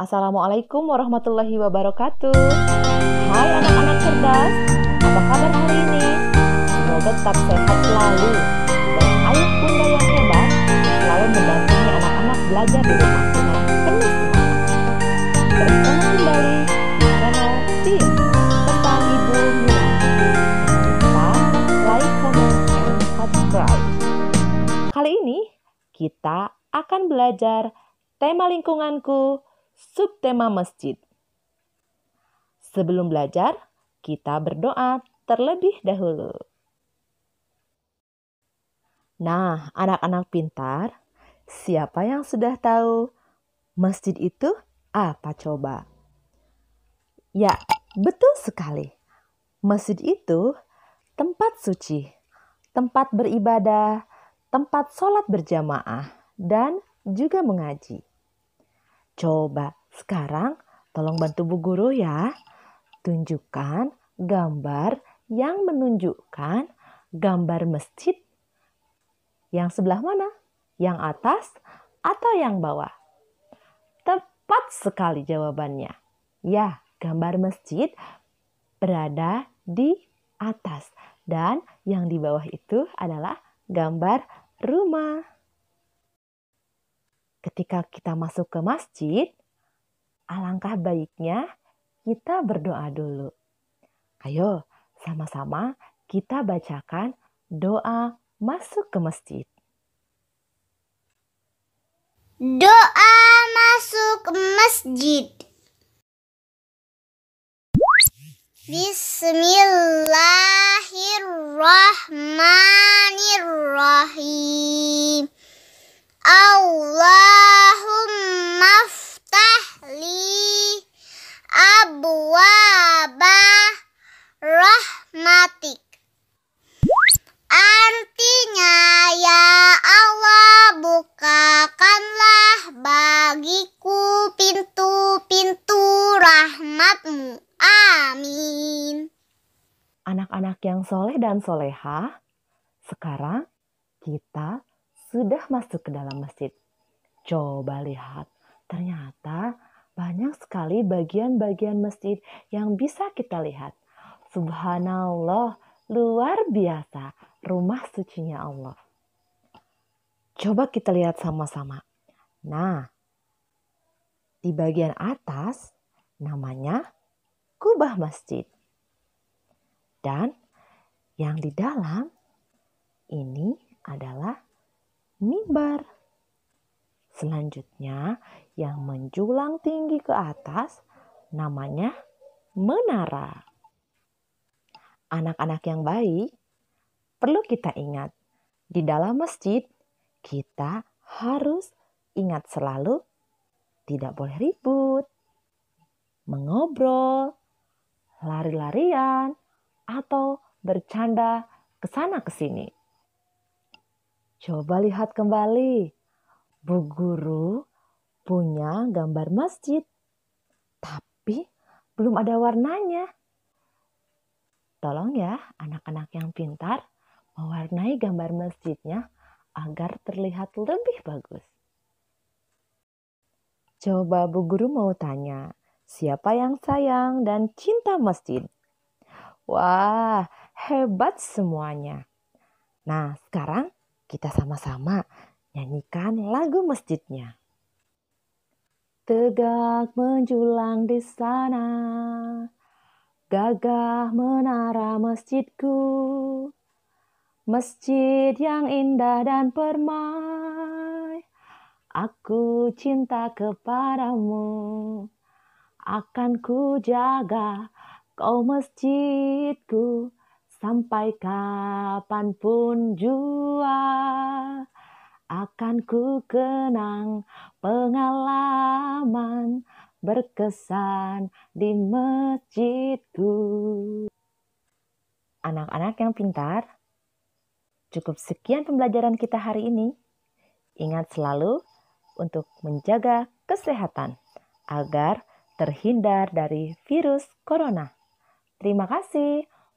Assalamualaikum warahmatullahi wabarakatuh. Hai anak-anak cerdas, apa kabar hari ini? Semoga tetap sehat selalu. Dan ayah bunda yang hebat selalu mendampingi anak-anak belajar di rumah dengan penuh semangat. Bersama kembali di channel Tim tentang Ibu Mila. Kita like, comment, and subscribe. Kali ini kita akan belajar tema lingkunganku subtema masjid. Sebelum belajar, kita berdoa terlebih dahulu. Nah, anak-anak pintar, siapa yang sudah tahu masjid itu apa coba? Ya, betul sekali. Masjid itu tempat suci, tempat beribadah, tempat sholat berjamaah, dan juga mengaji. Coba sekarang tolong bantu Bu Guru ya. Tunjukkan gambar yang menunjukkan gambar masjid yang sebelah mana? Yang atas atau yang bawah? Tepat sekali jawabannya. Ya, gambar masjid berada di atas dan yang di bawah itu adalah gambar rumah ketika kita masuk ke masjid, alangkah baiknya kita berdoa dulu. Ayo, sama-sama kita bacakan doa masuk ke masjid. Doa masuk masjid. Bismillahirrahmanirrahim. Allahumma ftah li abwaba rahmatik. Artinya ya Allah bukakanlah bagiku pintu-pintu rahmatmu. Amin. Anak-anak yang soleh dan solehah, sekarang kita sudah masuk ke dalam masjid. Coba lihat, ternyata banyak sekali bagian-bagian masjid yang bisa kita lihat. Subhanallah, luar biasa rumah sucinya Allah. Coba kita lihat sama-sama. Nah, di bagian atas namanya kubah masjid. Dan yang di dalam ini adalah mimbar. Selanjutnya, yang menjulang tinggi ke atas namanya menara. Anak-anak yang baik, perlu kita ingat, di dalam masjid kita harus ingat selalu tidak boleh ribut, mengobrol, lari-larian, atau bercanda ke sana ke sini. Coba lihat kembali. Bu guru punya gambar masjid, tapi belum ada warnanya. Tolong ya anak-anak yang pintar mewarnai gambar masjidnya agar terlihat lebih bagus. Coba Bu Guru mau tanya, siapa yang sayang dan cinta masjid? Wah, hebat semuanya. Nah, sekarang kita sama-sama nyanyikan lagu masjidnya. Tegak menjulang di sana, gagah menara masjidku. Masjid yang indah dan permai, aku cinta kepadamu. Akan ku jaga kau masjidku sampai kapanpun jua akan ku kenang pengalaman berkesan di masjidku. Anak-anak yang pintar, cukup sekian pembelajaran kita hari ini. Ingat selalu untuk menjaga kesehatan agar terhindar dari virus corona. Terima kasih.